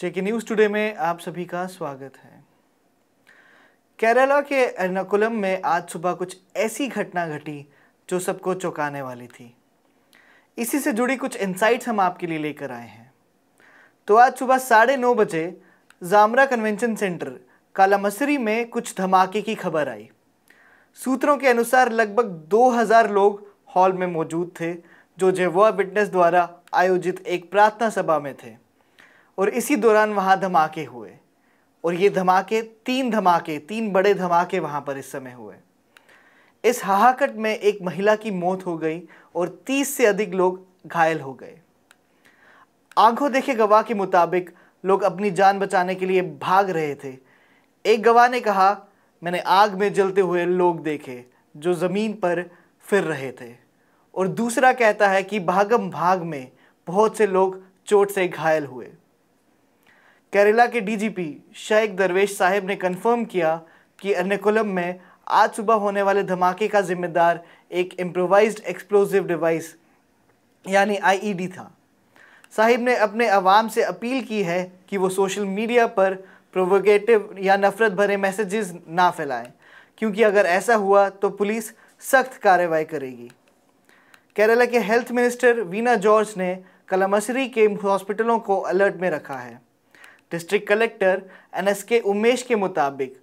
जेके news today में आप सभी का स्वागत है केरला के एर्नाकुलम में आज सुबह कुछ ऐसी घटना घटी जो सबको चौंकाने वाली थी इसी से जुड़ी कुछ इंसाइट्स हम आपके लिए लेकर आए हैं तो आज सुबह साढ़े नौ बजे जामरा कन्वेंशन सेंटर कालामसरी में कुछ धमाके की खबर आई सूत्रों के अनुसार लगभग 2000 लोग हॉल में मौजूद थे जो जेवा विटनेस द्वारा आयोजित एक प्रार्थना सभा में थे और इसी दौरान वहाँ धमाके हुए और ये धमाके तीन धमाके तीन बड़े धमाके वहाँ पर इस समय हुए इस हाहाकट में एक महिला की मौत हो गई और तीस से अधिक लोग घायल हो गए आंखों देखे गवाह के मुताबिक लोग अपनी जान बचाने के लिए भाग रहे थे एक गवाह ने कहा मैंने आग में जलते हुए लोग देखे जो ज़मीन पर फिर रहे थे और दूसरा कहता है कि भागम भाग में बहुत से लोग चोट से घायल हुए केरला के डीजीपी शेख दरवेश साहिब ने कन्फर्म किया कि अर्नेकुलम में आज सुबह होने वाले धमाके का जिम्मेदार एक इम्प्रोवाइज्ड एक्सप्लोजिव डिवाइस यानी आईईडी e था साहिब ने अपने आवाम से अपील की है कि वो सोशल मीडिया पर प्रोवोकेटिव या नफ़रत भरे मैसेजेस ना फैलाएं क्योंकि अगर ऐसा हुआ तो पुलिस सख्त कार्रवाई करेगी केरला के हेल्थ मिनिस्टर वीना जॉर्ज ने कलामसरी के हॉस्पिटलों को अलर्ट में रखा है डिस्ट्रिक्ट कलेक्टर एन के उमेश के मुताबिक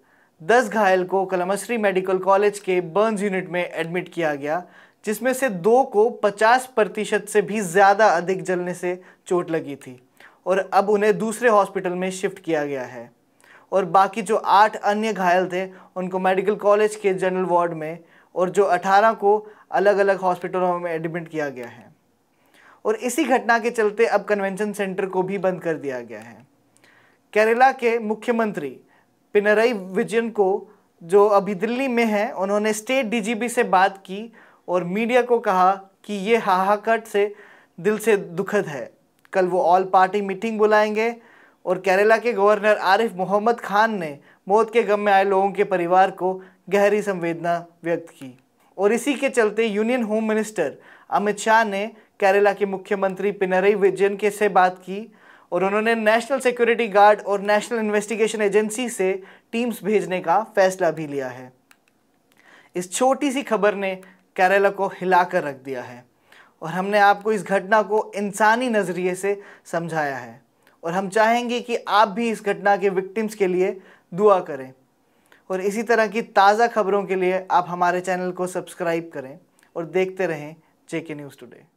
10 घायल को कलमश्री मेडिकल कॉलेज के बर्न्स यूनिट में एडमिट किया गया जिसमें से दो को 50 प्रतिशत से भी ज़्यादा अधिक जलने से चोट लगी थी और अब उन्हें दूसरे हॉस्पिटल में शिफ्ट किया गया है और बाकी जो आठ अन्य घायल थे उनको मेडिकल कॉलेज के जनरल वार्ड में और जो अठारह को अलग अलग हॉस्पिटलों में एडमिट किया गया है और इसी घटना के चलते अब कन्वेंशन सेंटर को भी बंद कर दिया गया है केरला के मुख्यमंत्री पिनरई विजयन को जो अभी दिल्ली में हैं उन्होंने स्टेट डीजीपी से बात की और मीडिया को कहा कि ये हाहाकट से दिल से दुखद है कल वो ऑल पार्टी मीटिंग बुलाएंगे और केरला के गवर्नर आरिफ मोहम्मद खान ने मौत के गम में आए लोगों के परिवार को गहरी संवेदना व्यक्त की और इसी के चलते union home minister Amit Shah ने केरला के मुख्यमंत्री पिनरई विजयन के से बात की और उन्होंने नेशनल सिक्योरिटी गार्ड और नेशनल इन्वेस्टिगेशन एजेंसी से टीम्स भेजने का फैसला भी लिया है इस छोटी सी खबर ने केरला को हिलाकर रख दिया है और हमने आपको इस घटना को इंसानी नज़रिए से समझाया है और हम चाहेंगे कि आप भी इस घटना के विक्टिम्स के लिए दुआ करें और इसी तरह की ताज़ा खबरों के लिए आप हमारे चैनल को सब्सक्राइब करें और देखते रहें जे के न्यूज़ टुडे